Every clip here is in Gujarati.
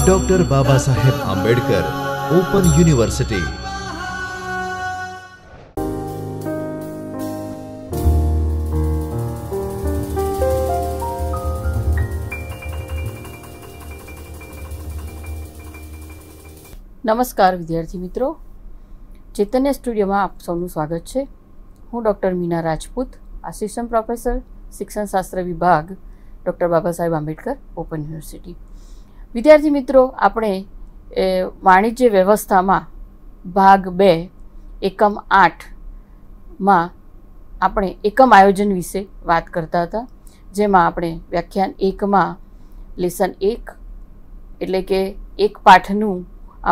ડોક્ટર બાબા સાહેબ આંબેડકર ઓપન યુનિવર્સિટી નમસ્કાર વિદ્યાર્થી મિત્રો ચૈતન્ય સ્ટુડિયોમાં આપ સૌનું સ્વાગત છે હું doctor Meena Rajput assistant professor શિક્ષણશાસ્ત્ર વિભાગ ડૉક્ટર બાબા સાહેબ આંબેડકર ઓપન યુનિવર્સિટી વિદ્યાર્થી મિત્રો આપણે વાણિજ્ય વ્યવસ્થામાં ભાગ બે એકમ આઠમાં આપણે એકમ આયોજન વિશે વાત કરતા હતા જેમાં આપણે વ્યાખ્યાન એકમાં લેસન એક એટલે કે એક પાઠનું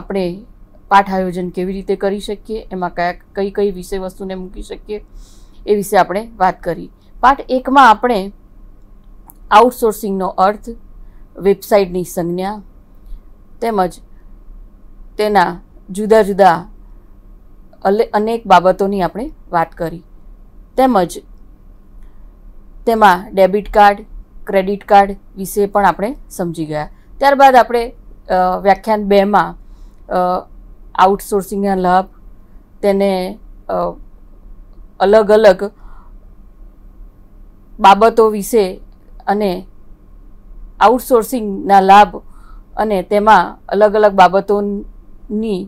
આપણે પાઠ આયોજન કેવી રીતે કરી શકીએ એમાં કયા કઈ કઈ વિષય વસ્તુને મૂકી શકીએ એ વિશે આપણે વાત કરી પાઠ એકમાં આપણે આઉટસોર્સિંગનો અર્થ વેબસાઇટની સંજ્ઞા તેમજ તેના જુદા જુદા અનેક બાબતોની આપણે વાત કરી તેમજ તેમાં ડેબિટ કાર્ડ ક્રેડિટ કાર્ડ વિશે પણ આપણે સમજી ગયા ત્યારબાદ આપણે વ્યાખ્યાન બેમાં આઉટસોર્સિંગના લાભ તેને અલગ અલગ બાબતો વિશે અને આઉટસોર્સિંગના લાભ અને તેમાં અલગ અલગ બાબતોની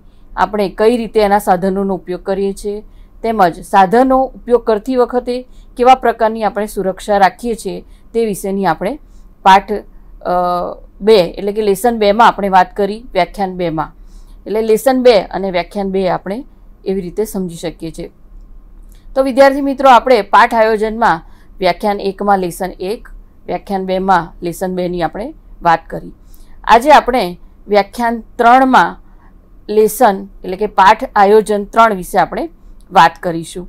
આપણે કઈ રીતે એના સાધનોનો ઉપયોગ કરીએ છીએ તેમજ સાધનો ઉપયોગ કરતી વખતે કેવા પ્રકારની આપણે સુરક્ષા રાખીએ છીએ તે વિશેની આપણે પાઠ બે એટલે કે લેસન બેમાં આપણે વાત કરી વ્યાખ્યાન બેમાં એટલે લેસન બે અને વ્યાખ્યાન બે આપણે એવી રીતે સમજી શકીએ છીએ તો વિદ્યાર્થી મિત્રો આપણે પાઠ આયોજનમાં વ્યાખ્યાન એકમાં લેસન એક વ્યાખ્યાન બેમાં લેસન બેની આપણે વાત કરી આજે આપણે વ્યાખ્યાન ત્રણમાં લેસન એટલે કે પાઠ આયોજન ત્રણ વિશે આપણે વાત કરીશું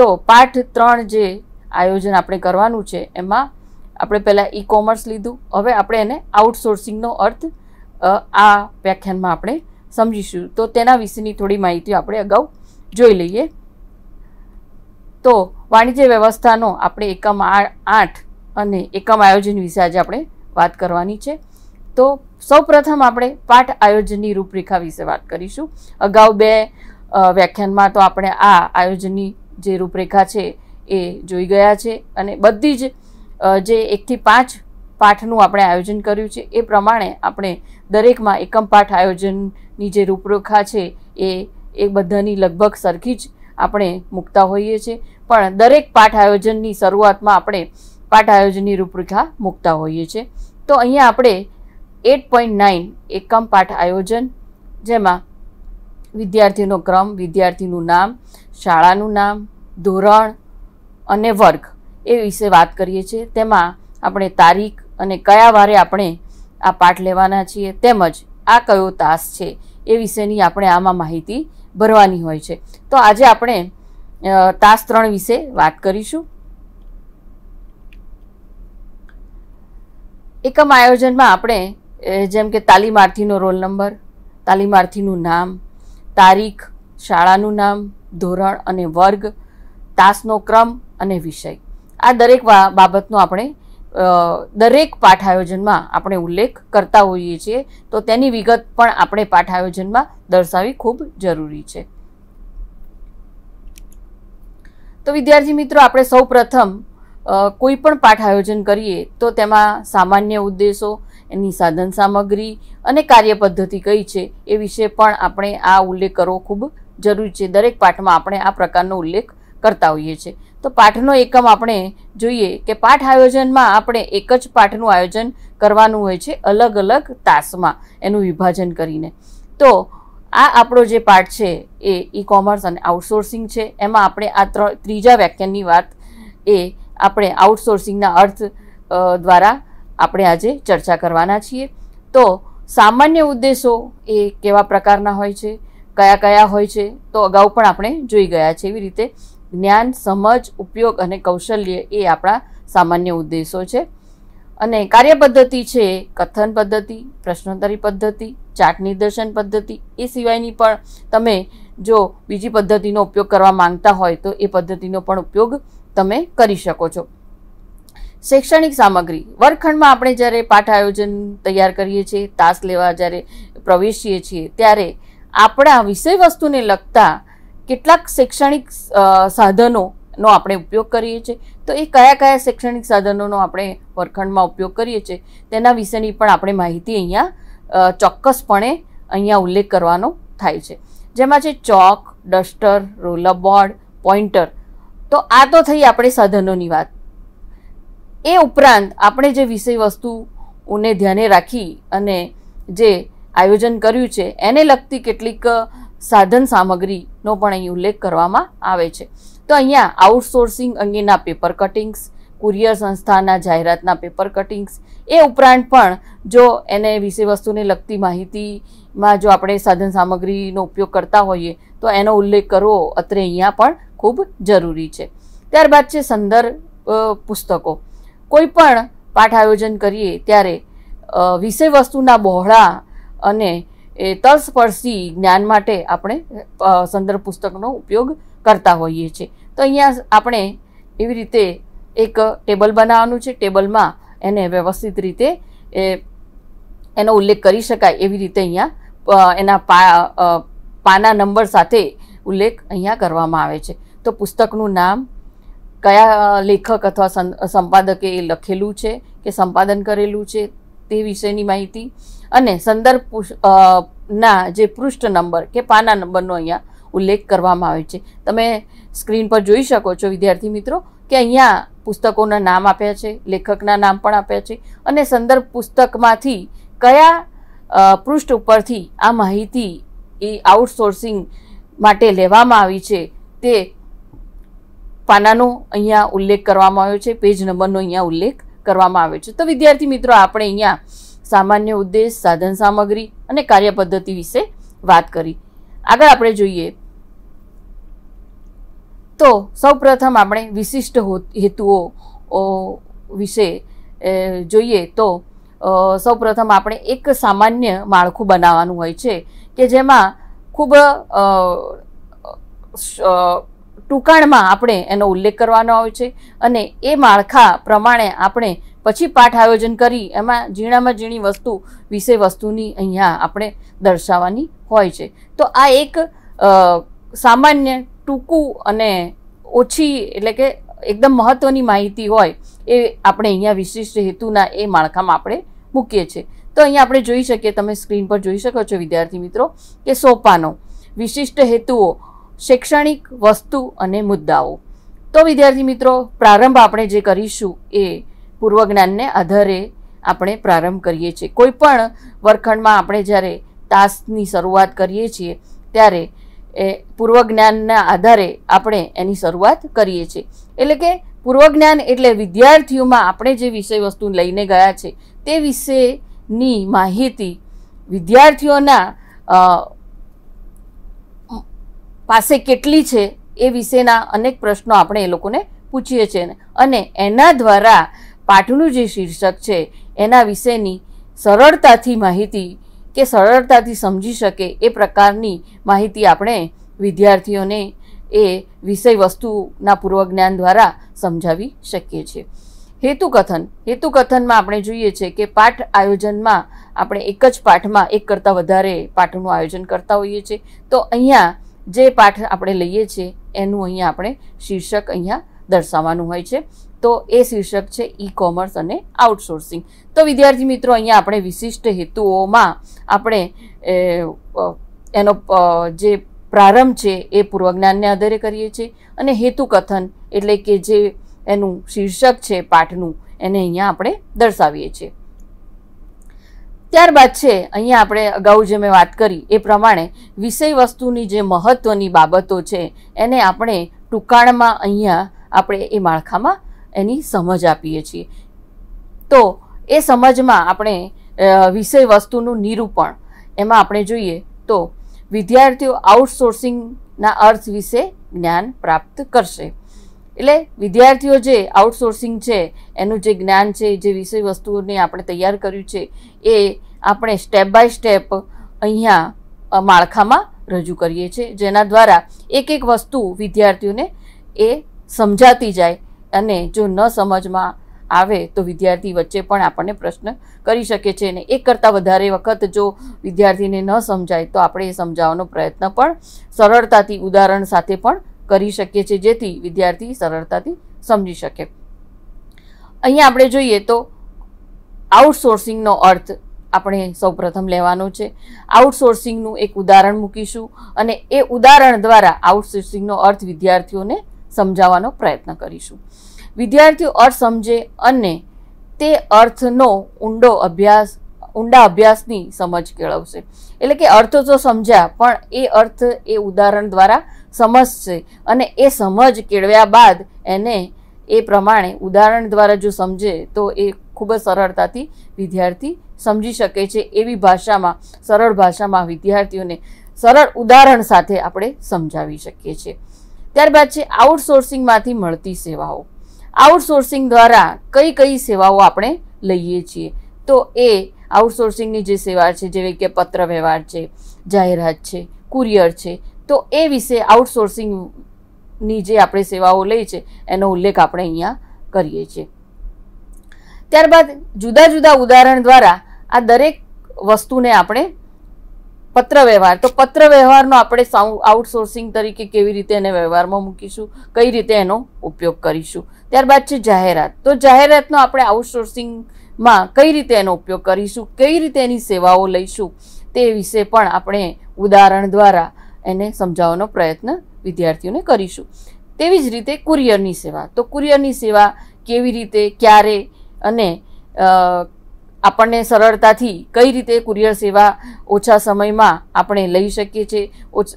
તો પાઠ ત્રણ જે આયોજન આપણે કરવાનું છે એમાં આપણે પહેલાં ઈ કોમર્સ લીધું હવે આપણે એને આઉટસોર્સિંગનો અર્થ આ વ્યાખ્યાનમાં આપણે સમજીશું તો તેના વિશેની થોડી માહિતી આપણે અગાઉ જોઈ લઈએ તો વાણિજ્ય વ્યવસ્થાનો આપણે એકમ આઠ અને એકમ આયોજન વિશે આજે આપણે વાત કરવાની છે તો સૌપ્રથમ આપણે પાઠ આયોજનની રૂપરેખા વિશે વાત કરીશું અગાઉ બે વ્યાખ્યાનમાં તો આપણે આ આયોજનની જે રૂપરેખા છે એ જોઈ ગયા છે અને બધી જ જે એકથી પાંચ પાઠનું આપણે આયોજન કર્યું છે એ પ્રમાણે આપણે દરેકમાં એકમ પાઠ આયોજનની જે રૂપરેખા છે એ એ બધાની લગભગ સરખી જ આપણે મૂકતા હોઈએ છીએ પણ દરેક પાઠ આયોજનની શરૂઆતમાં આપણે પાઠ આયોજનની રૂપરેખા મૂકતા હોઈએ છીએ તો અહીંયા આપણે એટ પોઈન્ટ નાઇન એકમ પાઠ આયોજન જેમાં વિદ્યાર્થીનો ક્રમ વિદ્યાર્થીનું નામ શાળાનું નામ ધોરણ અને વર્ગ એ વિશે વાત કરીએ છીએ તેમાં આપણે તારીખ અને કયા વારે આપણે આ પાઠ લેવાના છીએ તેમજ આ કયો તાસ છે એ વિશેની આપણે આમાં માહિતી ભરવાની હોય છે તો આજે આપણે તાસ ત્રણ વિશે વાત કરીશું એકમ આયોજનમાં આપણે જેમ કે તાલીમાર્થીનો રોલ નંબર તાલીમાર્થીનું નામ તારીખ શાળાનું નામ ધોરણ અને વર્ગ તાસનો ક્રમ અને વિષય આ દરેક બાબતનો આપણે દરેક પાઠ આયોજનમાં આપણે ઉલ્લેખ કરતા હોઈએ છીએ તો તેની વિગત પણ આપણે પાઠ આયોજનમાં દર્શાવવી ખૂબ જરૂરી છે તો વિદ્યાર્થી મિત્રો આપણે સૌ પ્રથમ કોઈ પણ પાઠ આયોજન કરીએ તો તેમાં સામાન્ય ઉદ્દેશો એની સાધન સામગ્રી અને કાર્ય પદ્ધતિ કઈ છે એ વિશે પણ આપણે આ ઉલ્લેખ કરવો ખૂબ જરૂરી છે દરેક પાઠમાં આપણે આ પ્રકારનો ઉલ્લેખ કરતા હોઈએ છીએ તો પાઠનો એકમ આપણે જોઈએ કે પાઠ આયોજનમાં આપણે એક જ પાઠનું આયોજન કરવાનું હોય છે અલગ અલગ તાસમાં એનું વિભાજન કરીને તો આ આપણો જે પાઠ છે એ ઈ કોમર્સ અને આઉટસોર્સિંગ છે એમાં આપણે આ ત્રીજા વ્યાખ્યાનની વાત એ આપણે આઉટસોર્સિંગના અર્થ દ્વારા આપણે આજે ચર્ચા કરવાના છીએ તો સામાન્ય ઉદ્દેશો એ કેવા પ્રકારના હોય છે કયા કયા હોય છે તો અગાઉ પણ આપણે જોઈ ગયા છે એવી રીતે જ્ઞાન સમજ ઉપયોગ અને કૌશલ્ય એ આપણા સામાન્ય ઉદ્દેશો છે અને કાર્ય પદ્ધતિ છે કથન પદ્ધતિ પ્રશ્નોત્તરી પદ્ધતિ ચાટ નિદર્શન પદ્ધતિ એ સિવાયની પણ તમે જો બીજી પદ્ધતિનો ઉપયોગ કરવા માંગતા હોય તો એ પદ્ધતિનો પણ ઉપયોગ તમે કરી શકો છો શૈક્ષણિક સામગ્રી વર્ગખંડમાં આપણે જ્યારે પાઠ આયોજન તૈયાર કરીએ છીએ તાસ લેવા જ્યારે પ્રવેશીએ છીએ ત્યારે આપણા વિષય વસ્તુને લગતા કેટલાક શૈક્ષણિક સાધનોનો આપણે ઉપયોગ કરીએ છીએ તો એ કયા કયા શૈક્ષણિક સાધનોનો આપણે વર્ગખંડમાં ઉપયોગ કરીએ છીએ તેના વિશેની પણ આપણે માહિતી અહીંયા ચોક્કસપણે અહીંયા ઉલ્લેખ કરવાનો થાય છે જેમાં છે chalk duster roller board pointer તો આ તો થઈ આપણે સાધનોની વાત એ ઉપરાંત આપણે જે વિષય વસ્તુઓને ધ્યાને રાખી અને જે આયોજન કર્યું છે એને લગતી કેટલીક સાધન સામગ્રીનો પણ અહીં ઉલ્લેખ કરવામાં આવે છે તો અહીંયા આઉટસોર્સિંગ અંગેના પેપર કટિંગ્સ કુરિયર સંસ્થાના જાહેરાતના પેપર કટિંગ્સ એ ઉપરાંત પણ જો એને વિષય વસ્તુને લગતી માહિતીમાં જો આપણે સાધન સામગ્રીનો ઉપયોગ કરતા હોઈએ તો એનો ઉલ્લેખ કરવો અત્રે અહીંયા પણ ખૂબ જરૂરી છે ત્યારબાદ છે સંદર્ભ પુસ્તકો કોઈ પણ પાઠ આયોજન કરીએ ત્યારે વિષય વસ્તુના બહોળા અને એ તલસ્પર્શી જ્ઞાન માટે આપણે સંદર્ભ પુસ્તકનો ઉપયોગ કરતા હોઈએ છીએ તો અહીંયા આપણે એવી રીતે એક ટેબલ બનાવવાનું છે ટેબલમાં એને વ્યવસ્થિત રીતે એ એનો ઉલ્લેખ કરી શકાય એવી રીતે અહીંયા એના પા પાના નંબર સાથે ઉલ્લેખ અહીંયા કરવામાં આવે છે તો પુસ્તકનું નામ કયા લેખક અથવા સંપાદકે એ લખેલું છે કે સંપાદન કરેલું છે તે વિશેની માહિતી અને સંદર્ભ ના જે પૃષ્ઠ નંબર કે પાના નંબરનો અહીંયા ઉલ્લેખ કરવામાં આવે છે તમે સ્ક્રીન પર જોઈ શકો છો વિદ્યાર્થી મિત્રો કે અહીંયા પુસ્તકોના નામ આપ્યા છે લેખકના નામ પણ આપ્યા છે અને સંદર્ભ પુસ્તકમાંથી કયા પૃષ્ઠ ઉપરથી આ માહિતી એ આઉટસોર્સિંગ માટે લેવામાં આવી છે તે પાનાનો અહીંયા ઉલ્લેખ કરવામાં આવ્યો છે પેજ નંબરનો અહીંયા ઉલ્લેખ કરવામાં આવ્યો છે તો વિદ્યાર્થી મિત્રો આપણે અહીંયા સામાન્ય ઉદ્દેશ સાધન સામગ્રી અને કાર્યપદ્ધતિ વિશે વાત કરી આગળ આપણે જોઈએ તો સૌપ્રથમ આપણે વિશિષ્ટ હેતુઓ વિશે જોઈએ તો સૌપ્રથમ આપણે એક સામાન્ય માળખું બનાવવાનું હોય છે કે જેમાં ખૂબ ટૂંકાણમાં આપણે એનો ઉલ્લેખ કરવાનો આવે છે અને એ માળખા પ્રમાણે આપણે પછી પાઠ આયોજન કરી એમાં ઝીણામાં ઝીણી વસ્તુ વિશે વસ્તુની અહીંયા આપણે દર્શાવવાની હોય છે તો આ એક સામાન્ય ટૂંકું અને ઓછી એટલે કે એકદમ મહત્ત્વની માહિતી હોય એ આપણે અહીંયા વિશિષ્ટ હેતુના એ માળખામાં આપણે મૂકીએ છીએ તો અહીંયા આપણે જોઈ શકીએ તમે સ્ક્રીન પર જોઈ શકો છો વિદ્યાર્થી મિત્રો કે સોપાનો વિશિષ્ટ હેતુઓ શૈક્ષણિક વસ્તુ અને મુદ્દાઓ તો વિદ્યાર્થી મિત્રો પ્રારંભ આપણે જે કરીશું એ પૂર્વજ્ઞાનને આધારે આપણે પ્રારંભ કરીએ છીએ કોઈ પણ વર્ગખંડમાં આપણે જ્યારે તાસની શરૂઆત કરીએ છીએ ત્યારે એ પૂર્વજ્ઞાનના આધારે આપણે એની શરૂઆત કરીએ છીએ એટલે કે પૂર્વજ્ઞાન એટલે વિદ્યાર્થીઓમાં આપણે જે વિષય વસ્તુ લઈને ગયા છે તે વિશેની માહિતી વિદ્યાર્થીઓના પાસે કેટલી છે એ વિશેના અનેક પ્રશ્નો આપણે એ લોકોને પૂછીએ છીએ અને એના દ્વારા પાઠનું જે શીર્ષક છે એના વિશેની સરળતાથી માહિતી કે સરળતાથી સમજી શકે એ પ્રકારની માહિતી આપણે વિદ્યાર્થીઓને એ વિષય વસ્તુના પૂર્વજ્ઞાન દ્વારા સમજાવી શકીએ છીએ હેતુકથન હેતુકથનમાં આપણે જોઈએ છે કે પાઠ આયોજનમાં આપણે એક જ પાઠમાં એક કરતાં વધારે પાઠનું આયોજન કરતા હોઈએ છીએ તો અહીંયા જે પાઠ આપણે લઈએ છીએ એનું અહીંયા આપણે શીર્ષક અહીંયા દર્શાવવાનું હોય છે તો એ શીર્ષક છે ઈ કોમર્સ અને આઉટસોર્સિંગ તો વિદ્યાર્થી મિત્રો અહીંયા આપણે વિશિષ્ટ હેતુઓમાં આપણે એનો જે પ્રારંભ છે એ પૂર્વજ્ઞાનને આધારે કરીએ છીએ અને હેતુ કથન એટલે કે જે એનું શીર્ષક છે પાઠનું એને અહીંયા આપણે દર્શાવીએ છીએ ત્યારબાદ છે અહીંયા આપણે અગાઉ જે મેં વાત કરી એ પ્રમાણે વિષય વસ્તુની જે મહત્ત્વની બાબતો છે એને આપણે ટૂંકાણમાં અહીંયા આપણે એ માળખામાં એની સમજ આપીએ છીએ તો એ સમજમાં આપણે વિષય વસ્તુનું નિરૂપણ એમાં આપણે જોઈએ તો વિદ્યાર્થીઓ આઉટસોર્સિંગના અર્થ વિશે જ્ઞાન પ્રાપ્ત કરશે એટલે વિદ્યાર્થીઓ જે આઉટસોર્સિંગ છે એનું જે જ્ઞાન છે જે વિષય વસ્તુઓને આપણે તૈયાર કર્યું છે એ આપણે સ્ટેપ બાય સ્ટેપ અહીંયા માળખામાં રજૂ કરીએ છીએ જેના દ્વારા એક એક વસ્તુ વિદ્યાર્થીઓને એ સમજાતી જાય અને જો ન સમજમાં આવે તો વિદ્યાર્થી વચ્ચે પણ આપણને પ્રશ્ન કરી શકે છે અને એક કરતાં વધારે વખત જો વિદ્યાર્થીને ન સમજાય તો આપણે એ સમજાવવાનો પ્રયત્ન પણ સરળતાથી ઉદાહરણ સાથે પણ કરી શકીએ છીએ જેથી વિદ્યાર્થી સરળતાથી સમજી શકે અહીંયા આપણે જોઈએ તો આઉટસોર્સિંગનો અર્થ આપણે સૌપ્રથમ લેવાનો છે આઉટસોર્સિંગનું એક ઉદાહરણ મૂકીશું અને એ ઉદાહરણ દ્વારા આઉટસોર્સિંગનો અર્થ વિદ્યાર્થીઓને સમજાવવાનો પ્રયત્ન કરીશું વિદ્યાર્થીઓ અર્થ સમજે અને તે અર્થનો ઊંડો અભ્યાસ ઊંડા અભ્યાસની સમજ કેળવશે એટલે કે અર્થ તો સમજ્યા પણ એ અર્થ એ ઉદાહરણ દ્વારા સમજ છે અને એ સમજ કેળવ્યા બાદ એને એ પ્રમાણે ઉદાહરણ દ્વારા જો સમજે તો એ ખૂબ જ સરળતાથી વિદ્યાર્થી સમજી શકે છે એવી ભાષામાં સરળ ભાષામાં વિદ્યાર્થીઓને સરળ ઉદાહરણ સાથે આપણે સમજાવી શકીએ છીએ ત્યારબાદ છે આઉટસોર્સિંગમાંથી મળતી સેવાઓ આઉટસોર્સિંગ દ્વારા કઈ કઈ સેવાઓ આપણે લઈએ છીએ તો એ આઉટસોર્સિંગની જે સેવા છે જેવી કે પત્ર વ્યવહાર છે જાહેરાત છે કુરિયર છે તો એ વિશે આઉટસોર્સિંગની જે આપણે સેવાઓ લઈ છે એનો ઉલ્લેખ આપણે અહીંયા કરીએ છીએ ત્યારબાદ જુદા જુદા ઉદાહરણ દ્વારા આ દરેક વસ્તુને આપણે પત્ર વ્યવહાર તો પત્ર વ્યવહારનો આપણે આઉટસોર્સિંગ તરીકે કેવી રીતે એને વ્યવહારમાં મૂકીશું કઈ રીતે એનો ઉપયોગ કરીશું ત્યારબાદ છે જાહેરાત તો જાહેરાતનો આપણે આઉટસોર્સિંગમાં કઈ રીતે એનો ઉપયોગ કરીશું કઈ રીતે એની સેવાઓ લઈશું તે વિશે પણ આપણે ઉદાહરણ દ્વારા એને સમજાવવાનો પ્રયત્ન વિદ્યાર્થીઓને કરીશું તેવી જ રીતે કુરિયરની સેવા તો કુરિયરની સેવા કેવી રીતે ક્યારે અને આપણને સરળતાથી કઈ રીતે કુરિયર સેવા ઓછા સમયમાં આપણે લઈ શકીએ છીએ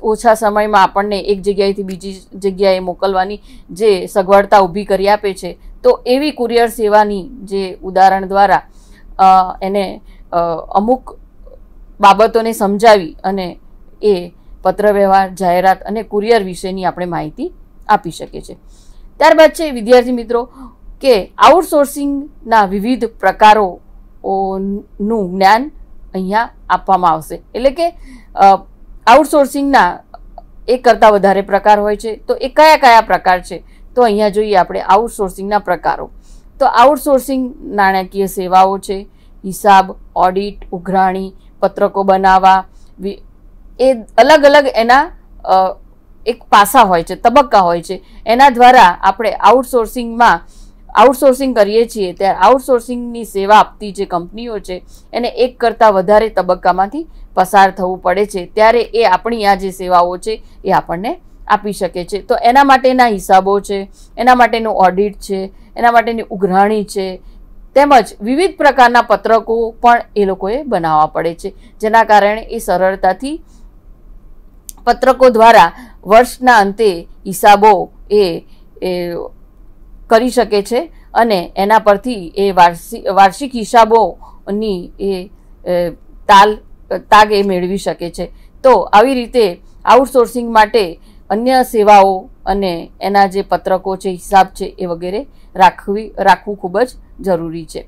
ઓછા સમયમાં આપણને એક જગ્યાએથી બીજી જગ્યાએ મોકલવાની જે સગવડતા ઊભી કરી આપે છે તો એવી કુરિયર સેવાની જે ઉદાહરણ દ્વારા એને અમુક બાબતોને સમજાવી અને એ પત્રવ્યવહાર જાહેરાત અને કુરિયર વિશેની આપણે માહિતી આપી શકીએ છીએ ત્યારબાદ છે વિદ્યાર્થી મિત્રો કે આઉટસોર્સિંગના વિવિધ પ્રકારો નું જ્ઞાન અહીંયા આપવામાં આવશે એટલે કે આઉટસોર્સિંગના એક કરતાં વધારે પ્રકાર હોય છે તો એ કયા કયા પ્રકાર છે તો અહીંયા જોઈએ આપણે આઉટસોર્સિંગના પ્રકારો તો આઉટસોર્સિંગ નાણાકીય સેવાઓ છે હિસાબ ઓડિટ ઉઘરાણી પત્રકો બનાવવા એ અલગ અલગ એના એક પાસા હોય છે તબક્કા હોય છે એના દ્વારા આપણે આઉટસોર્સિંગમાં આઉટસોર્સિંગ કરીએ છીએ ત્યારે આઉટસોર્સિંગની સેવા આપતી જે કંપનીઓ છે એને એક કરતાં વધારે તબક્કામાંથી પસાર થવું પડે છે ત્યારે એ આપણી આ જે સેવાઓ છે એ આપણને આપી શકે છે તો એના માટેના હિસાબો છે એના માટેનું ઓડિટ છે એના માટેની ઉઘરાણી છે તેમજ વિવિધ પ્રકારના પત્રકો પણ એ લોકોએ બનાવવા પડે છે જેના કારણે એ સરળતાથી પત્રકો દ્વારા વર્ષના અંતે હિસાબો એ કરી શકે છે અને એના પરથી એ વાર્ષિક વાર્ષિક હિસાબોની એ તાલ તાગ એ મેળવી શકે છે તો આવી રીતે આઉટસોર્સિંગ માટે અન્ય સેવાઓ અને એના જે પત્રકો છે હિસાબ છે એ વગેરે રાખવી રાખવું ખૂબ જ જરૂરી છે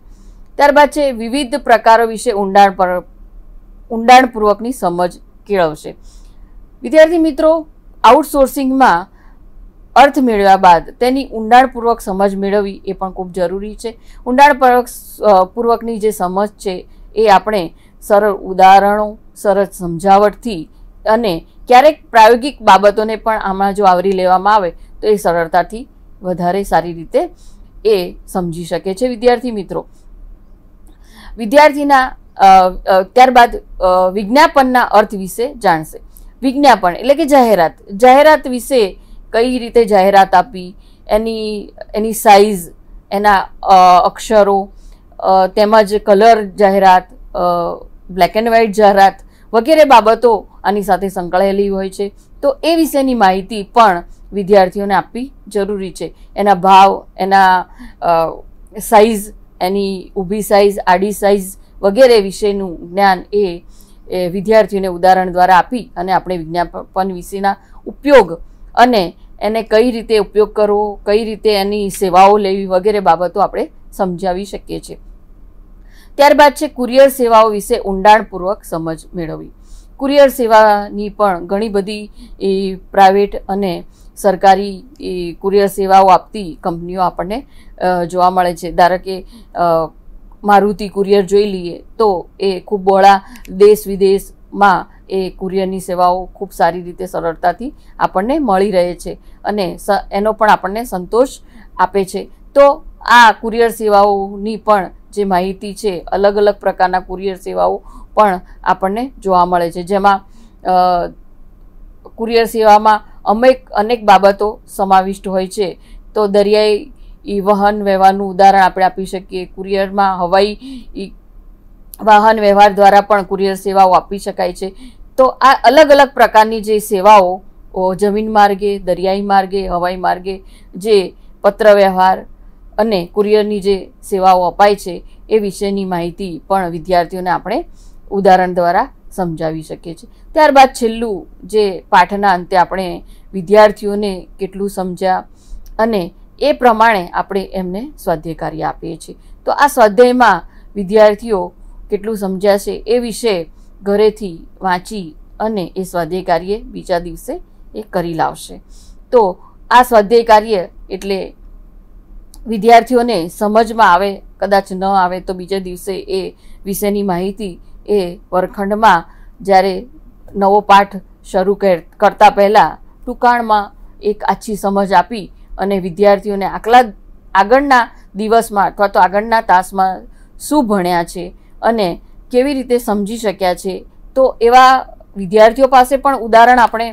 ત્યારબાદ છે વિવિધ પ્રકારો વિશે ઊંડાણ પર ઊંડાણપૂર્વકની સમજ કેળવશે વિદ્યાર્થી મિત્રો આઉટસોર્સિંગમાં અર્થ મેળવ્યા બાદ તેની ઊંડાણપૂર્વક સમજ મેળવવી એ પણ ખૂબ જરૂરી છે ઊંડાણપૂર્વક પૂર્વકની જે સમજ છે એ આપણે સરળ ઉદાહરણો સરળ સમજાવટથી અને ક્યારેક પ્રાયોગિક બાબતોને પણ આમાં જો આવરી લેવામાં આવે તો એ સરળતાથી વધારે સારી રીતે એ સમજી શકે છે વિદ્યાર્થી મિત્રો વિદ્યાર્થીના ત્યારબાદ વિજ્ઞાપનના અર્થ વિશે જાણશે વિજ્ઞાપન એટલે કે જાહેરાત જાહેરાત વિશે કઈ રીતે જાહેરાત આપી એની એની સાઇઝ એના અક્ષરો તેમજ કલર જાહેરાત બ્લેક એન્ડ વ્હાઇટ જાહેરાત વગેરે બાબતો આની સાથે સંકળાયેલી હોય છે તો એ વિશેની માહિતી પણ વિદ્યાર્થીઓને આપવી જરૂરી છે એના ભાવ એના સાઇઝ એની ઊભી સાઇઝ આડી સાઇઝ વગેરે વિશેનું જ્ઞાન એ એ વિદ્યાર્થીઓને ઉદાહરણ દ્વારા આપી અને આપણે વિજ્ઞાપન વિશેના ઉપયોગ અને એને કઈ રીતે ઉપયોગ કરવો કઈ રીતે એની સેવાઓ લેવી વગેરે બાબતો આપણે સમજાવી શકીએ છીએ ત્યારબાદ છે કુરિયર સેવાઓ વિશે ઊંડાણપૂર્વક સમજ મેળવવી કુરિયર સેવાની પણ ઘણી બધી એ પ્રાઇવેટ અને સરકારી કુરિયર સેવાઓ આપતી કંપનીઓ આપણને જોવા મળે છે ધારો કે મારુતિ કુરિયર જોઈ લઈએ તો એ ખૂબ બહોળા દેશ વિદેશમાં એ કુરિયરની સેવાઓ ખૂબ સારી રીતે સરળતાથી આપણને મળી રહે છે અને એનો પણ આપણને સંતોષ આપે છે તો આ કુરિયર સેવાઓની પણ જે માહિતી છે અલગ અલગ પ્રકારના કુરિયર સેવાઓ પણ આપણને જોવા મળે છે જેમાં કુરિયર સેવામાં અમેક અનેક બાબતો સમાવિષ્ટ હોય છે તો દરિયાઈ એ વાહન વ્યવહારનું ઉદાહરણ આપણે આપી શકીએ કુરિયરમાં હવાઈ વાહન વ્યવહાર દ્વારા પણ કુરિયર સેવાઓ આપી શકાય છે તો આ અલગ અલગ પ્રકારની જે સેવાઓ જમીન માર્ગે દરિયાઈ માર્ગે હવાઈ માર્ગે જે પત્ર વ્યવહાર અને કુરિયરની જે સેવાઓ અપાય છે એ વિશેની માહિતી પણ વિદ્યાર્થીઓને આપણે ઉદાહરણ દ્વારા સમજાવી શકીએ છીએ ત્યારબાદ છેલ્લું જે પાઠના અંતે આપણે વિદ્યાર્થીઓને કેટલું સમજ્યા અને એ પ્રમાણે આપણે એમને સ્વાધ્યાય કાર્ય આપીએ છીએ તો આ સ્વાધ્યાયમાં વિદ્યાર્થીઓ કેટલું સમજ્યા એ વિશે ઘરેથી વાંચી અને એ સ્વાધ્યાય કાર્ય બીજા દિવસે એ કરી લાવશે તો આ સ્વાધ્યાય કાર્ય એટલે વિદ્યાર્થીઓને સમજમાં આવે કદાચ ન આવે તો બીજા દિવસે એ વિષયની માહિતી એ વર્ગખંડમાં જ્યારે નવો પાઠ શરૂ કરતા પહેલાં ટૂંકાણમાં એક આછી સમજ આપી અને વિદ્યાર્થીઓને આકલા આગળના દિવસમાં અથવા તો આગળના તાસમાં શું ભણ્યા છે અને કેવી રીતે સમજી શક્યા છે તો એવા વિદ્યાર્થીઓ પાસે પણ ઉદાહરણ આપણે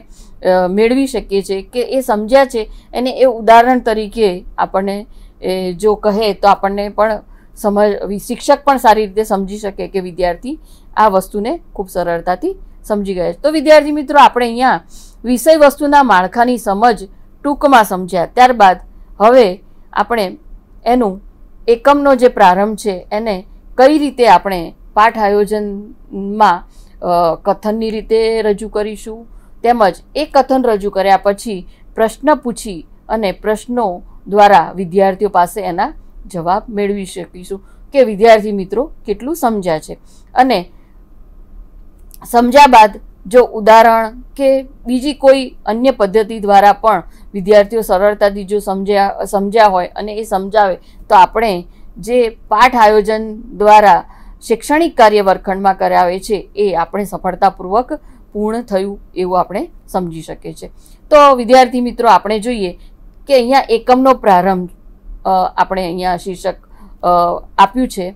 મેળવી શકીએ છીએ કે એ સમજ્યા છે અને એ ઉદાહરણ તરીકે આપણને જો કહે તો આપણને પણ સમજ શિક્ષક પણ સારી રીતે સમજી શકે કે વિદ્યાર્થી આ વસ્તુને ખૂબ સરળતાથી સમજી ગયા છે તો વિદ્યાર્થી મિત્રો આપણે અહીંયા વિષય વસ્તુના માળખાની સમજ ટૂંકમાં સમજ્યા ત્યારબાદ હવે આપણે એનું એકમનો જે પ્રારંભ છે એને કઈ રીતે આપણે પાઠ આયોજનમાં કથનની રીતે રજૂ કરીશું તેમજ એ કથન રજૂ કર્યા પછી પ્રશ્ન પૂછી અને પ્રશ્નો દ્વારા વિદ્યાર્થીઓ પાસે એના જવાબ મેળવી શકીશું કે વિદ્યાર્થી મિત્રો કેટલું સમજ્યા છે અને સમજ્યા બાદ જો ઉદાહરણ કે બીજી કોઈ અન્ય પદ્ધતિ દ્વારા પણ વિદ્યાર્થીઓ સરળતાથી જો સમજ્યા સમજ્યા હોય અને એ સમજાવે તો આપણે જે પાઠ આયોજન દ્વારા શૈક્ષણિક કાર્ય વર્ગખંડમાં કરાવે છે એ આપણે સફળતાપૂર્વક પૂર્ણ થયું એવું આપણે સમજી શકીએ છીએ તો વિદ્યાર્થી મિત્રો આપણે જોઈએ કે અહીંયા એકમનો પ્રારંભ આપણે અહીંયા શીર્ષક આપ્યું છે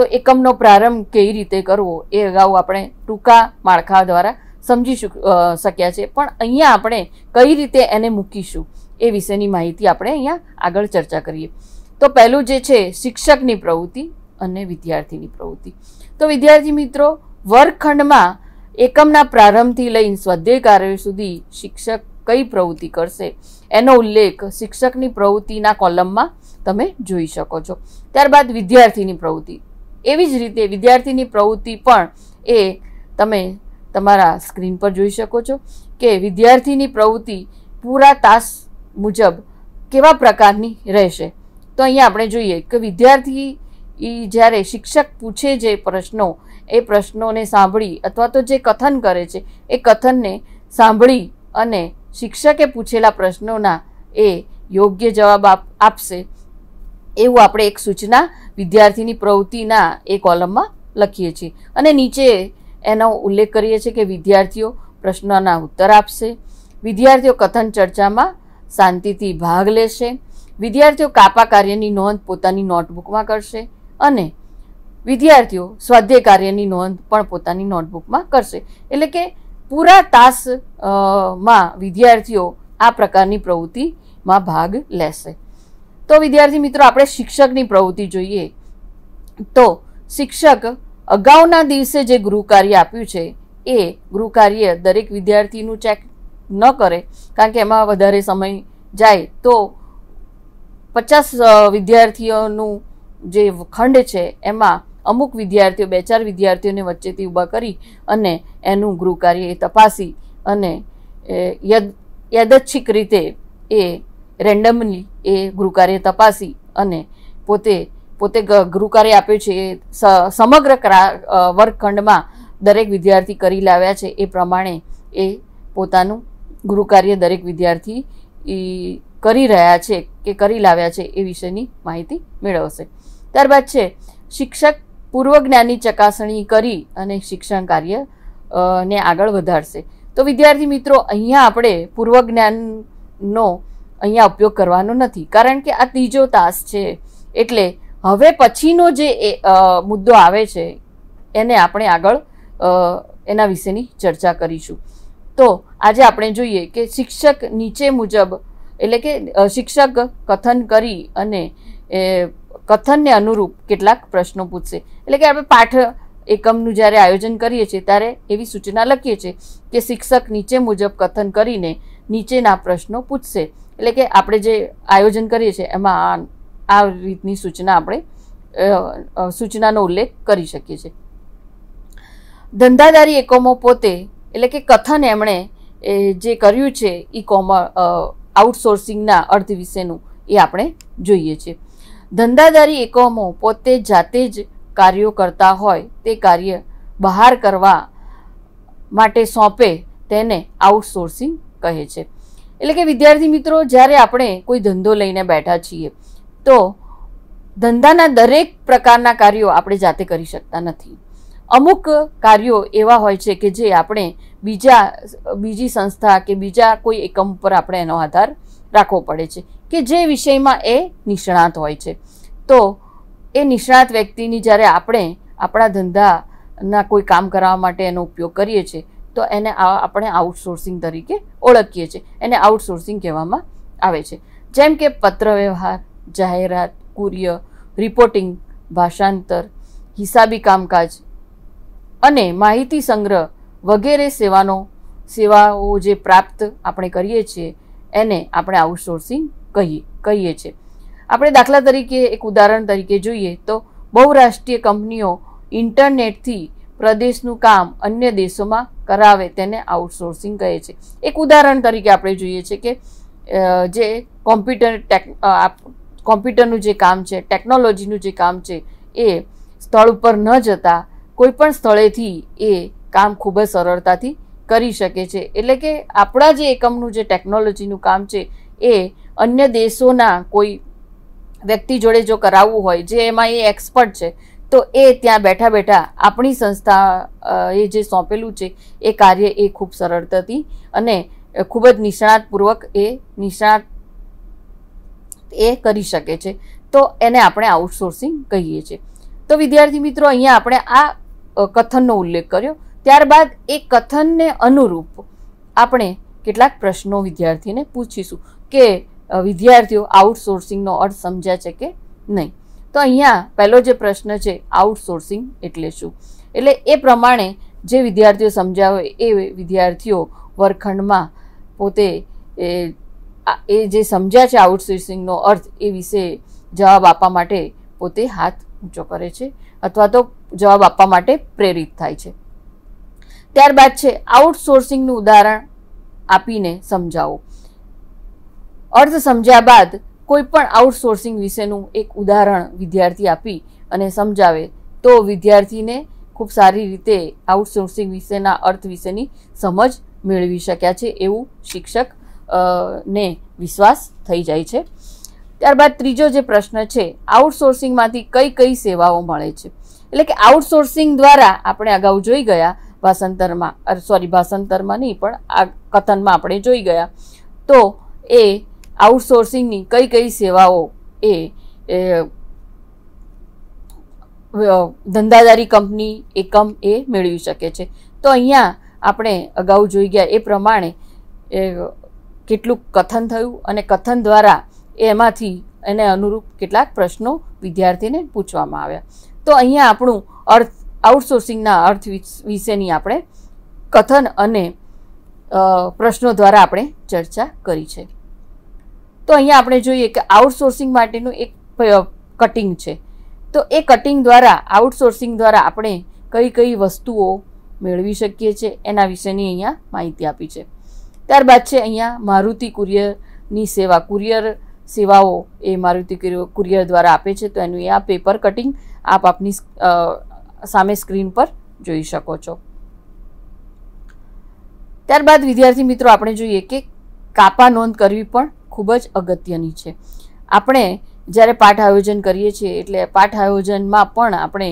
તો એકમનો પ્રારંભ કેવી રીતે કરવો એ અગાઉ આપણે ટૂંકા માળખા દ્વારા સમજી શક્યા છે પણ અહીંયા આપણે કઈ રીતે એને મૂકીશું એ વિશેની માહિતી આપણે અહીંયા આગળ ચર્ચા કરીએ તો પહેલું જે છે શિક્ષકની પ્રવૃત્તિ અને વિદ્યાર્થીની પ્રવૃત્તિ તો વિદ્યાર્થી મિત્રો વર્ગખંડમાં એકમના પ્રારંભથી લઈને સ્વાધ્યાય કાર્ય સુધી શિક્ષક કઈ પ્રવૃત્તિ કરશે એનો ઉલ્લેખ શિક્ષકની પ્રવૃત્તિના કોલમમાં તમે જોઈ શકો છો ત્યારબાદ વિદ્યાર્થીની પ્રવૃત્તિ એવી જ રીતે વિદ્યાર્થીની પ્રવૃત્તિ પણ એ તમે તમારા સ્ક્રીન પર જોઈ શકો છો કે વિદ્યાર્થીની પ્રવૃત્તિ પૂરા તાસ મુજબ કેવા પ્રકારની રહેશે તો અહીંયા આપણે જોઈએ કે વિદ્યાર્થી એ જ્યારે શિક્ષક પૂછે જે પ્રશ્નો એ પ્રશ્નોને સાંભળી અથવા તો જે કથન કરે છે એ કથનને સાંભળી અને શિક્ષકે પૂછેલા પ્રશ્નોના એ યોગ્ય જવાબ આપશે એવું આપણે એક સૂચના વિદ્યાર્થીની પ્રવૃત્તિના એ કોલમમાં લખીએ છીએ અને નીચે એનો ઉલ્લેખ કરીએ છીએ કે વિદ્યાર્થીઓ પ્રશ્નોના ઉત્તર આપશે વિદ્યાર્થીઓ કથન ચર્ચામાં શાંતિથી ભાગ લેશે વિદ્યાર્થીઓ કાપા કાર્યની નોંધ પોતાની નોટબુકમાં કરશે અને વિદ્યાર્થીઓ સ્વાધ્યાય કાર્યની નોંધ પણ પોતાની નોટબુકમાં કરશે એટલે કે પૂરા તાસ માં વિદ્યાર્થીઓ આ પ્રકારની પ્રવૃત્તિમાં ભાગ લેશે તો વિદ્યાર્થી મિત્રો આપણે શિક્ષકની પ્રવૃત્તિ જોઈએ તો શિક્ષક અગાઉના દિવસે જે ગૃહકાર્ય આપ્યું છે એ ગૃહકાર્ય દરેક વિદ્યાર્થીનું ચેક ન કરે કારણ કે એમાં વધારે સમય જાય તો પચાસ વિદ્યાર્થીઓનું જે ખંડ છે એમાં અમુક વિદ્યાર્થીઓ બે ચાર વિદ્યાર્થીઓને વચ્ચેથી ઊભા કરી અને એનું ગૃહકાર્ય એ તપાસી અને યદચ્છિક રીતે એ રેન્ડમલી એ ગૃહકાર્ય તપાસી અને પોતે પોતે ગૃહકાર્ય આપ્યું છે સમગ્ર વર્ગખંડમાં દરેક વિદ્યાર્થી કરી લાવ્યા છે એ પ્રમાણે એ પોતાનું ગૃહકાર્ય દરેક વિદ્યાર્થી કરી રહ્યા છે કે કરી લાવ્યા છે એ વિશેની માહિતી મેળવશે ત્યારબાદ છે શિક્ષક પૂર્વ જ્ઞાનની ચકાસણી કરી અને શિક્ષણ કાર્ય ને આગળ વધારશે તો વિદ્યાર્થી મિત્રો અહીંયા આપણે પૂર્વ જ્ઞાનનો અહીંયા ઉપયોગ કરવાનો નથી કારણ કે આ ત્રીજો તાસ છે એટલે હવે પછીનો જે મુદ્દો આવે છે એને આપણે આગળ એના વિશેની ચર્ચા કરીશું તો આજે આપણે જોઈએ કે શિક્ષક નીચે મુજબ એટલે કે શિક્ષક કથન કરી અને કથનને અનુરૂપ કેટલાક પ્રશ્નો પૂછશે એટલે કે આપણે પાઠ એકમનું જ્યારે આયોજન કરીએ છીએ ત્યારે એવી સૂચના લખીએ છીએ કે શિક્ષક નીચે મુજબ કથન કરીને નીચેના પ્રશ્નો પૂછશે એટલે કે આપણે જે આયોજન કરીએ છીએ એમાં આ આ રીતની સૂચના આપણે સૂચનાનો ઉલ્લેખ કરી શકીએ છીએ ધંધાદારી એકમો પોતે એટલે કે કથન એમણે જે કર્યું છે ઈ કોમર આઉટસોર્સિંગના અર્થ વિશેનું એ આપણે જોઈએ છીએ ધંધાદારી એકમો પોતે જાતે જ કાર્યો કરતા હોય તે કાર્ય બહાર કરવા માટે સોંપે તેને આઉટસોર્સિંગ કહે છે એટલે કે વિદ્યાર્થી મિત્રો જ્યારે આપણે કોઈ ધંધો લઈને બેઠા છીએ તો ધંધાના દરેક પ્રકારના કાર્યો આપણે જાતે કરી શકતા નથી અમુક કાર્યો એવા હોય છે કે જે આપણે બીજા બીજી સંસ્થા કે બીજા કોઈ એકમ પર આપણે એનો આધાર રાખવો પડે છે કે જે વિષયમાં એ નિષ્ણાત હોય છે તો એ નિષ્ણાત વ્યક્તિની જ્યારે આપણે આપણા ધંધાના કોઈ કામ કરાવવા માટે એનો ઉપયોગ કરીએ છીએ તો એને આપણે આઉટસોર્સિંગ તરીકે ઓળખીએ છીએ એને આઉટસોર્સિંગ કહેવામાં આવે છે જેમ કે પત્ર વ્યવહાર જાહેરાત કુરિય રિપોર્ટિંગ ભાષાંતર હિસાબી કામકાજ અને માહિતી સંગ્રહ વગેરે સેવાનો સેવાઓ જે પ્રાપ્ત આપણે કરીએ છીએ એને આપણે આઉટસોર્સિંગ કહીએ કહીએ છીએ આપણે દાખલા તરીકે એક ઉદાહરણ તરીકે જોઈએ તો બહુરાષ્ટ્રીય કંપનીઓ ઇન્ટરનેટથી પ્રદેશનું કામ અન્ય દેશોમાં કરાવે તેને આઉટસોર્સિંગ કહે છે એક ઉદાહરણ તરીકે આપણે જોઈએ છે કે જે કોમ્પ્યુટર ટેક કોમ્પ્યુટરનું જે કામ છે ટેકનોલોજીનું જે કામ છે એ સ્થળ ઉપર ન જતાં કોઈપણ સ્થળેથી એ કામ ખૂબ જ સરળતાથી કરી શકે છે એટલે કે આપણા જે એકમનું જે ટેકનોલોજીનું કામ છે એ અન્ય દેશોના કોઈ વ્યક્તિ જોડે જો કરાવવું હોય જે એમાં એ એક્સપર્ટ છે તો એ ત્યાં બેઠા બેઠા આપણી સંસ્થા એ જે સોંપેલું છે એ કાર્ય એ ખૂબ સરળતાથી અને ખૂબ જ નિષ્ણાતપૂર્વક એ નિષ્ણાત એ કરી શકે છે તો એને આપણે આઉટસોર્સિંગ કહીએ છીએ તો વિદ્યાર્થી મિત્રો અહીંયા આપણે આ કથનનો ઉલ્લેખ કર્યો ત્યારબાદ એ કથનને અનુરૂપ આપણે કેટલાક પ્રશ્નો વિદ્યાર્થીને પૂછીશું કે વિદ્યાર્થીઓ આઉટસોર્સિંગનો અર્થ સમજ્યા છે કે નહીં તો અહીંયા પહેલો જે પ્રશ્ન છે આઉટસોર્સિંગ એટલે શું એટલે એ પ્રમાણે જે વિદ્યાર્થીઓ સમજ્યા હોય એ વિદ્યાર્થીઓ વર્ગખંડમાં પોતે એ જે સમજ્યા છે આઉટસોર્સિંગનો અર્થ એ વિશે જવાબ આપવા માટે પોતે હાથ ઊંચો કરે છે અથવા તો જવાબ આપવા માટે પ્રેરિત થાય છે ત્યારબાદ છે આઉટસોર્સિંગનું ઉદાહરણ આપીને સમજાવો અર્થ સમજ્યા બાદ કોઈ પણ આઉટસોર્સિંગ વિશેનું એક ઉદાહરણ વિદ્યાર્થી આપી અને સમજાવે તો વિદ્યાર્થીને ખૂબ સારી રીતે આઉટસોર્સિંગ વિશેના અર્થ વિશેની સમજ મેળવી શક્યા છે એવું શિક્ષક ને વિશ્વાસ થઈ જાય છે ત્યારબાદ ત્રીજો જે પ્રશ્ન છે આઉટસોર્સિંગમાંથી કઈ કઈ સેવાઓ મળે છે એટલે કે આઉટસોર્સિંગ દ્વારા આપણે અગાઉ જોઈ ગયા ભાષાંતરમાં સોરી ભાષાંતરમાં નહીં પણ આ કથનમાં આપણે જોઈ ગયા તો એ આઉટસોર્સિંગની કઈ કઈ સેવાઓ એ ધંધાદારી કંપની એકમ એ મેળવી શકે છે તો અહીંયા આપણે અગાઉ જોઈ ગયા એ પ્રમાણે કેટલું કથન થયું અને કથન દ્વારા એમાંથી એને અનુરૂપ કેટલાક પ્રશ્નો વિદ્યાર્થીને પૂછવામાં આવ્યા તો અહીંયા આપણું અર્થ આઉટસોર્સિંગના અર્થ વિશેની આપણે કથન અને પ્રશ્નો દ્વારા આપણે ચર્ચા કરી છે તો અહીંયા આપણે જોઈએ કે આઉટસોર્સિંગ માટેનું એક કટિંગ છે તો એ કટિંગ દ્વારા આઉટસોર્સિંગ દ્વારા આપણે કઈ કઈ વસ્તુઓ મેળવી શકીએ છીએ એના વિશેની અહીંયા માહિતી આપી છે ત્યારબાદ છે અહીંયા મારુતિ કુરિયરની સેવા કુરિયર સેવાઓ એ મારુતિ કુરિયર દ્વારા આપે છે તો એનું એ આ પેપર કટિંગ આપ આપની સામે સ્ક્રીન પર જોઈ શકો છો ત્યારબાદ વિદ્યાર્થી મિત્રો આપણે જોઈએ કે કાપા નોંધ કરવી પણ ખૂબ જ અગત્યની છે આપણે જ્યારે પાઠ આયોજન કરીએ છીએ એટલે પાઠ આયોજનમાં પણ આપણે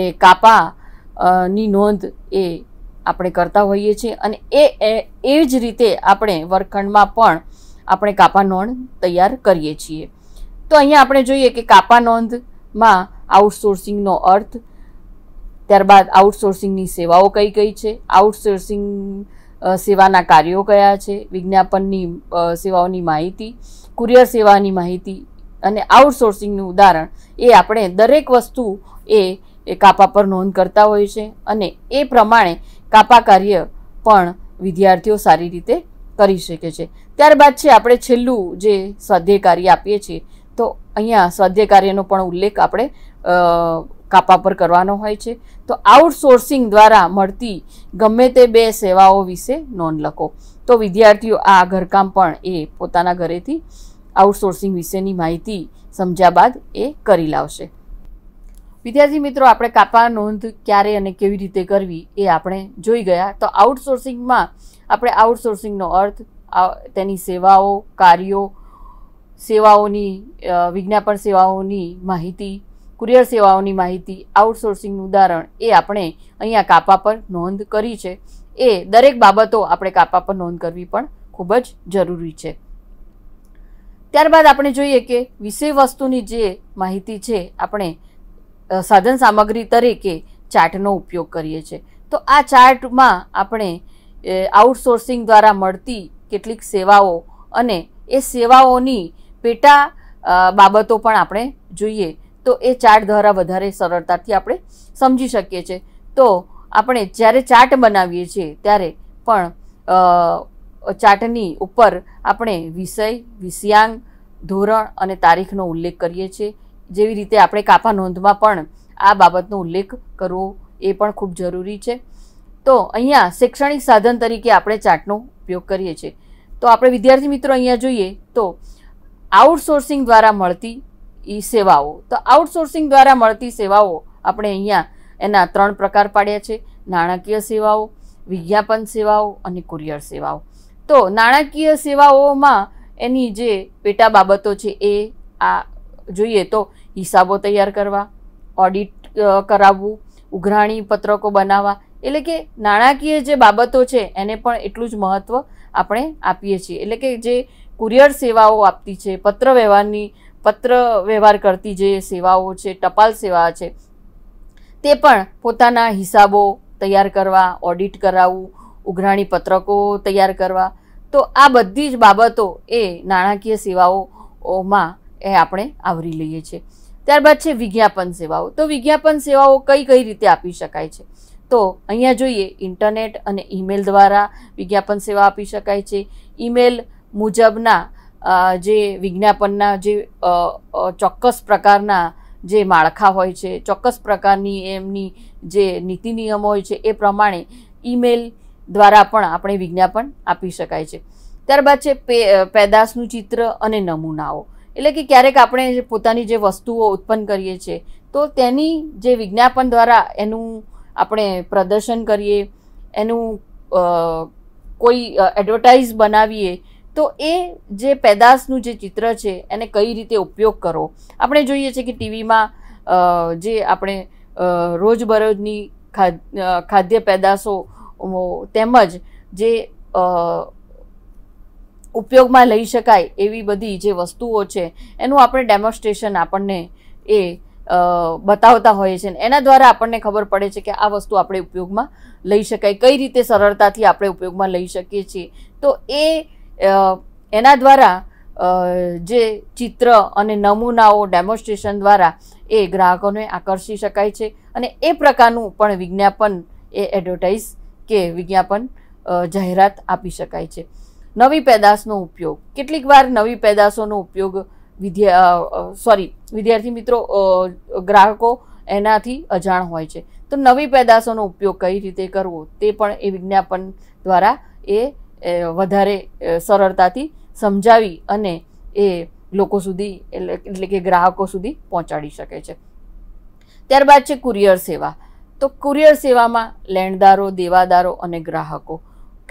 એ કાપા ની નોંધ એ આપણે કરતા હોઈએ છીએ અને એ એ જ રીતે આપણે વર્ગખંડમાં પણ આપણે કાપા નોંધ તૈયાર કરીએ છીએ તો અહીંયા આપણે જોઈએ કે કાપા નોંધમાં આઉટસોર્સિંગનો અર્થ ત્યારબાદ આઉટસોર્સિંગની સેવાઓ કઈ કઈ છે આઉટસોર્સિંગ સેવાના કાર્યો કયા છે વિજ્ઞાપનની સેવાઓની માહિતી કુરિયર સેવાની માહિતી અને આઉટસોર્સિંગનું ઉદાહરણ એ આપણે દરેક વસ્તુ એ કાપા પર નોંધ કરતા હોય છે અને એ પ્રમાણે કાપા કાર્ય પણ વિદ્યાર્થીઓ સારી રીતે કરી શકે છે ત્યારબાદ છે આપણે છેલ્લું જે સ્વાધ્યાય કાર્ય આપીએ છીએ તો અહીંયા સ્વાધ્યાય કાર્યનો પણ ઉલ્લેખ આપણે કાપા પર કરવાનો હોય છે તો આઉટસોર્સિંગ દ્વારા મળતી ગમે તે બે સેવાઓ વિશે નોંધ લખો તો વિદ્યાર્થીઓ આ ઘરકામ પણ એ પોતાના ઘરેથી આઉટસોર્સિંગ વિશેની માહિતી સમજ્યા બાદ એ કરી લાવશે વિદ્યાર્થી મિત્રો આપણે કાપા નોંધ ક્યારે અને કેવી રીતે કરવી એ આપણે જોઈ ગયા તો આઉટસોર્સિંગમાં આપણે આઉટસોર્સિંગનો અર્થ તેની સેવાઓ કાર્યો સેવાઓની વિજ્ઞાપન સેવાઓની માહિતી કુરિયર સેવાઓની માહિતી આઉટસોર્સિંગનું ઉદાહરણ એ આપણે અહીંયા કાપા પર નોંધ કરી છે એ દરેક બાબતો આપણે કાપા પર નોંધ કરવી પણ ખૂબ જ જરૂરી છે ત્યારબાદ આપણે જોઈએ કે વિષય વસ્તુની જે માહિતી છે આપણે સાધન સામગ્રી તરીકે ચાટનો ઉપયોગ કરીએ છીએ તો આ ચાર્ટમાં આપણે આઉટસોર્સિંગ દ્વારા મળતી કેટલીક સેવાઓ અને એ સેવાઓની પેટા બાબતો પણ આપણે જોઈએ તો એ ચાર્ટ દ્વારા વધારે સરળતાથી આપણે સમજી શકીએ છીએ તો આપણે જ્યારે ચાટ બનાવીએ છીએ ત્યારે પણ ચાર્ટની ઉપર આપણે વિષય વિષયાંગ ધોરણ અને તારીખનો ઉલ્લેખ કરીએ છીએ જેવી રીતે આપણે કાપા નોંધમાં પણ આ બાબતનો ઉલ્લેખ કરવો એ પણ ખૂબ જરૂરી છે તો અહીંયા શૈક્ષણિક સાધન તરીકે આપણે ચાટનો ઉપયોગ કરીએ છીએ તો આપણે વિદ્યાર્થી મિત્રો અહીંયા જોઈએ તો આઉટસોર્સિંગ દ્વારા મળતી એ સેવાઓ તો આઉટસોર્સિંગ દ્વારા મળતી સેવાઓ આપણે અહીંયા એના ત્રણ પ્રકાર પાડ્યા છે નાણાકીય સેવાઓ વિજ્ઞાપન સેવાઓ અને કુરિયર સેવાઓ તો નાણાકીય સેવાઓમાં એની જે પેટા બાબતો છે એ આ જોઈએ તો હિસાબો તૈયાર કરવા ઓડિટ કરાવવું ઉઘરાણી પત્રકો બનાવવા એટલે કે નાણાકીય જે બાબતો છે એને પણ એટલું જ મહત્ત્વ આપણે આપીએ છીએ એટલે કે જે કુરિયર સેવાઓ આપતી છે પત્ર વ્યવહારની પત્ર વ્યવહાર કરતી જે સેવાઓ છે ટપાલ સેવા છે તે પણ પોતાના હિસાબો તૈયાર કરવા ઓડિટ કરાવવું ઉઘરાણી પત્રકો તૈયાર કરવા તો આ બધી જ બાબતો એ નાણાકીય સેવાઓમાં એ આપણે આવરી લઈએ છીએ ત્યારબાદ છે વિજ્ઞાપન સેવાઓ તો વિજ્ઞાપન સેવાઓ કઈ કઈ રીતે આપી શકાય છે તો અહીંયા જોઈએ ઇન્ટરનેટ અને ઈમેલ દ્વારા વિજ્ઞાપન સેવા આપી શકાય છે ઈમેલ મુજબના જે વિજ્ઞાપનના જે ચોક્કસ પ્રકારના જે માળખા હોય છે ચોક્કસ પ્રકારની એમની જે નીતિ નિયમો હોય છે એ પ્રમાણે ઈમેલ દ્વારા પણ આપણે વિજ્ઞાપન આપી શકાય છે ત્યારબાદ છે પે પેદાશનું ચિત્ર અને નમૂનાઓ એટલે કે ક્યારેક આપણે પોતાની જે વસ્તુઓ ઉત્પન્ન કરીએ છીએ તો તેની જે વિજ્ઞાપન દ્વારા એનું આપણે પ્રદર્શન કરીએ એનું કોઈ એડવર્ટાઇઝ બનાવીએ તો એ જે પેદાશનું જે ચિત્ર છે એને કઈ રીતે ઉપયોગ કરવો આપણે જોઈએ છીએ કે ટીવીમાં જે આપણે રોજબરોજની ખાદ્ય પેદાશો તેમજ જે ઉપયોગમાં લઈ શકાય એવી બધી જે વસ્તુઓ છે એનું આપણે ડેમોન્સ્ટ્રેશન આપણને એ બતાવતા હોઈએ છીએ એના દ્વારા આપણને ખબર પડે છે કે આ વસ્તુ આપણે ઉપયોગમાં લઈ શકાય કઈ રીતે સરળતાથી આપણે ઉપયોગમાં લઈ શકીએ છીએ તો એ એના દ્વારા જે ચિત્ર અને નમૂનાઓ ડેમોન્સ્ટ્રેશન દ્વારા એ ગ્રાહકોને આકર્ષી શકાય છે અને એ પ્રકારનું પણ વિજ્ઞાપન એ એડવર્ટાઇઝ કે વિજ્ઞાપન જાહેરાત આપી શકાય છે નવી પેદાશનો ઉપયોગ કેટલીક વાર નવી પેદાશોનો ઉપયોગ વિદ્યા સોરી વિદ્યાર્થી મિત્રો ગ્રાહકો એનાથી અજાણ હોય છે તો નવી પેદાશોનો ઉપયોગ કઈ રીતે કરવો તે પણ એ વિજ્ઞાપન દ્વારા એ વધારે સરળતાથી સમજાવી અને એ લોકો સુધી એટલે કે ગ્રાહકો સુધી પહોંચાડી શકે છે ત્યારબાદ છે કુરિયર સેવા તો કુરિયર સેવામાં લેણદારો દેવાદારો અને ગ્રાહકો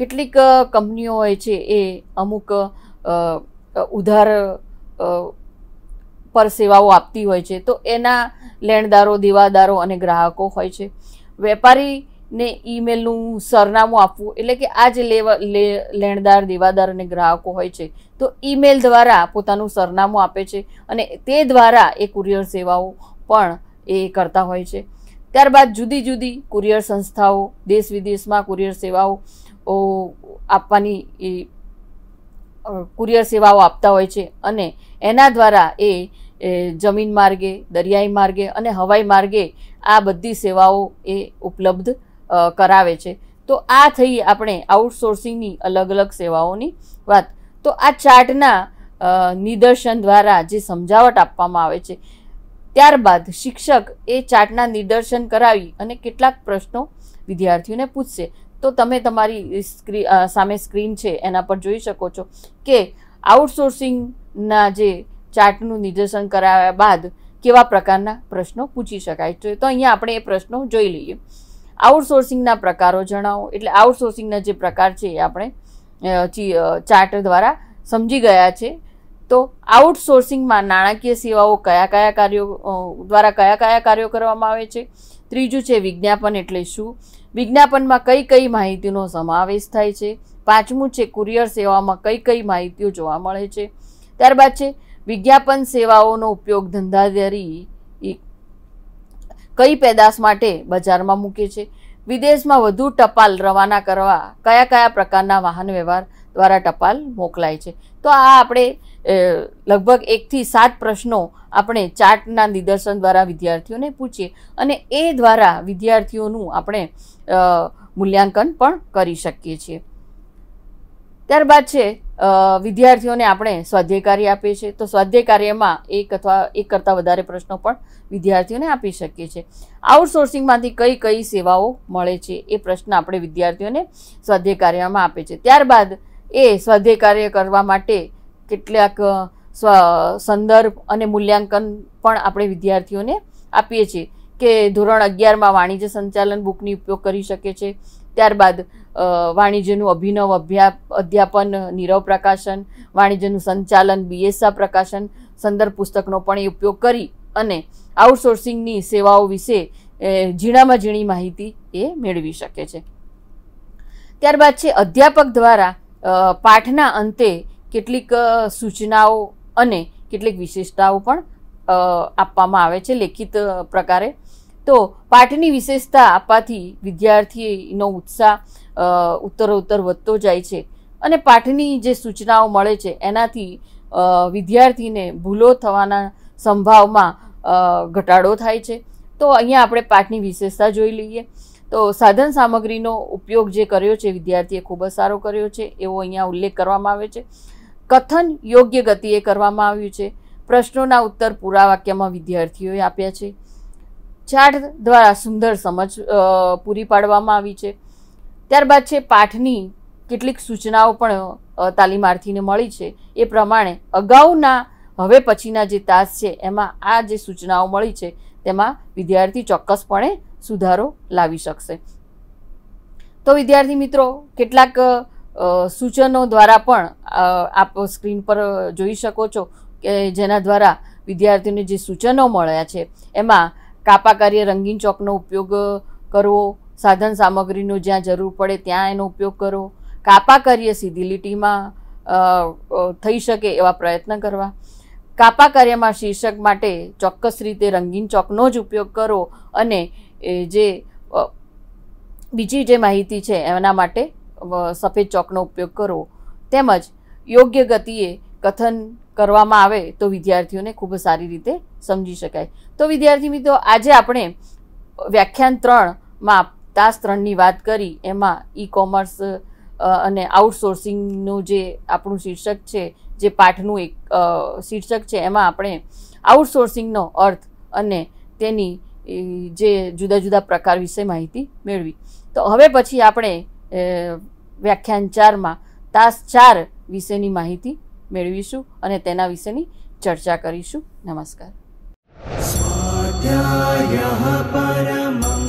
કેટલીક કંપનીઓ હોય છે એ અમુક ઉધાર પર સેવાઓ આપતી હોય છે તો એના લેણદારો દેવાદારો અને ગ્રાહકો હોય છે વેપારીને ઈમેલનું સરનામું આપવું એટલે કે આ જે લેણદાર દેવાદાર અને ગ્રાહકો હોય છે તો ઈમેલ દ્વારા પોતાનું સરનામું આપે છે અને તે દ્વારા એ કુરિયર સેવાઓ પણ એ કરતા હોય છે ત્યારબાદ જુદી જુદી કુરિયર સંસ્થાઓ દેશ વિદેશમાં કુરિયર સેવાઓ આપવાની એ કુરિયર સેવાઓ આપતા હોય છે અને એના દ્વારા એ જમીન માર્ગે દરિયાઈ માર્ગે અને હવાઈ માર્ગે આ બધી સેવાઓ એ ઉપલબ્ધ કરાવે છે તો આ થઈ આપણે આઉટસોર્સિંગની અલગ અલગ સેવાઓની વાત તો આ ચાર્ટના નિદર્શન દ્વારા જે સમજાવટ આપવામાં આવે છે ત્યારબાદ શિક્ષક એ ચાર્ટના નિદર્શન કરાવી અને કેટલાક પ્રશ્નો વિદ્યાર્થીઓને પૂછશે તો તમે તમારી સ્ક્રી સામે સ્ક્રીન છે એના પર જોઈ શકો છો કે આઉટસોર્સિંગના જે ચાર્ટનું નિદર્શન કરાવ્યા બાદ કેવા પ્રકારના પ્રશ્નો પૂછી શકાય છે તો અહીંયા આપણે એ પ્રશ્નો જોઈ લઈએ આઉટસોર્સિંગના પ્રકારો જણાવો એટલે આઉટસોર્સિંગના જે પ્રકાર છે એ આપણે ચાર્ટ દ્વારા સમજી ગયા છે તો આઉટસોર્સિંગમાં નાણાકીય સેવાઓ કયા કયા કાર્યો દ્વારા કયા કયા કાર્યો કરવામાં આવે છે ત્રીજું છે વિજ્ઞાપન એટલે શું વિજ્ઞાપનમાં કઈ કઈ માહિતીનો સમાવેશ થાય છે પાંચમું છે કુરિયર સેવામાં કઈ કઈ માહિતીઓ જોવા મળે છે ત્યારબાદ છે વિજ્ઞાપન સેવાઓનો ઉપયોગ ધંધાધારી કઈ પેદાશ માટે બજારમાં મૂકે છે વિદેશમાં વધુ ટપાલ રવાના કરવા કયા કયા પ્રકારના વાહન વ્યવહાર દ્વારા ટપાલ મોકલાય છે તો આ આપણે લગભગ એકથી સાત પ્રશ્નો આપણે ચાર્ટના નિદર્શન દ્વારા વિદ્યાર્થીઓને પૂછીએ અને એ દ્વારા વિદ્યાર્થીઓનું આપણે મૂલ્યાંકન પણ કરી શકીએ છીએ ત્યારબાદ છે વિદ્યાર્થીઓને આપણે સ્વાધ્યાય કાર્ય આપીએ છીએ તો સ્વાધ્યાય કાર્યમાં એક અથવા એક કરતાં વધારે પ્રશ્નો પણ વિદ્યાર્થીઓને આપી શકીએ છીએ આઉટસોર્સિંગમાંથી કઈ કઈ સેવાઓ મળે છે એ પ્રશ્ન આપણે વિદ્યાર્થીઓને સ્વાધ્યાય કાર્યમાં આપે છે ત્યારબાદ એ સ્વાધ્યાય કાર્ય કરવા માટે કેટલાક સ્વ સંદર્ભ અને મૂલ્યાંકન પણ આપણે વિદ્યાર્થીઓને આપીએ છીએ કે ધોરણ અગિયારમાં વાણિજ્ય સંચાલન બુકની ઉપયોગ કરી શકે છે ત્યારબાદ વાણિજ્યનું અભિનવ અધ્યાપન નીરવ પ્રકાશન વાણિજ્યનું સંચાલન બીએસઆ પ્રકાશન સંદર્ભ પુસ્તકનો પણ એ ઉપયોગ કરી અને આઉટસોર્સિંગની સેવાઓ વિશે ઝીણામાં ઝીણી માહિતી એ મેળવી શકે છે ત્યારબાદ છે અધ્યાપક દ્વારા પાઠના અંતે કેટલીક સૂચનાઓ અને કેટલીક વિશેષતાઓ પણ આપવામાં આવે છે લેખિત પ્રકારે તો પાઠની વિશેષતા આપવાથી વિદ્યાર્થીનો ઉત્સાહ ઉત્તરોત્તર વધતો જાય છે અને પાઠની જે સૂચનાઓ મળે છે એનાથી વિદ્યાર્થીને ભૂલો થવાના સંભાવમાં ઘટાડો થાય છે તો અહીંયા આપણે પાઠની વિશેષતા જોઈ લઈએ તો સાધન સામગ્રીનો ઉપયોગ જે કર્યો છે વિદ્યાર્થીએ ખૂબ જ સારો કર્યો છે એવો અહીંયા ઉલ્લેખ કરવામાં આવે છે કથન યોગ્ય ગતિએ કરવામાં આવ્યું છે પ્રશ્નોના ઉત્તર પૂરા વાક્યમાં વિદ્યાર્થીઓએ આપ્યા છે ચાર્ટ દ્વારા સુંદર સમજ પૂરી પાડવામાં આવી છે ત્યારબાદ છે પાઠની કેટલીક સૂચનાઓ પણ તાલીમાર્થીને મળી છે એ પ્રમાણે અગાઉના હવે પછીના જે તાસ છે એમાં આ જે સૂચનાઓ મળી છે તેમાં વિદ્યાર્થી ચોક્કસપણે સુધારો લાવી શકશે તો વિદ્યાર્થી મિત્રો કેટલાક સૂચનો દ્વારા પણ આપ સ્ક્રીન પર જોઈ શકો છો કે જેના દ્વારા વિદ્યાર્થીઓને જે સૂચનો મળ્યા છે એમાં કાપા કાર્ય રંગીન ચોકનો ઉપયોગ કરવો સાધન સામગ્રીનો જ્યાં જરૂર પડે ત્યાં એનો ઉપયોગ કરવો કાપા કાર્ય સીધી લીટીમાં થઈ શકે એવા પ્રયત્ન કરવા કાપા કાર્યમાં શીર્ષક માટે ચોક્કસ રીતે રંગીન ચોકનો જ ઉપયોગ કરો અને એ જે બીજી જે માહિતી છે એના માટે સફેદ ચોકનો ઉપયોગ કરવો તેમજ યોગ્ય ગતિએ કથન કરવામાં આવે તો વિદ્યાર્થીઓને ખૂબ સારી રીતે સમજી શકાય તો વિદ્યાર્થી મિત્રો આજે આપણે વ્યાખ્યાન ત્રણમાં તાસ ત્રણની વાત કરી એમાં ઈ કોમર્સ અને આઉટસોર્સિંગનું જે આપણું શીર્ષક છે જે પાઠનું એક શીર્ષક છે એમાં આપણે આઉટસોર્સિંગનો અર્થ અને તેની જે જુદા જુદા પ્રકાર વિશે માહિતી મેળવી તો હવે પછી આપણે વ્યાખ્યાન ચારમાં તાસ ચાર વિશેની માહિતી મેળવીશું અને તેના વિશેની ચર્ચા કરીશું નમસ્કાર સ્વાધ્યાય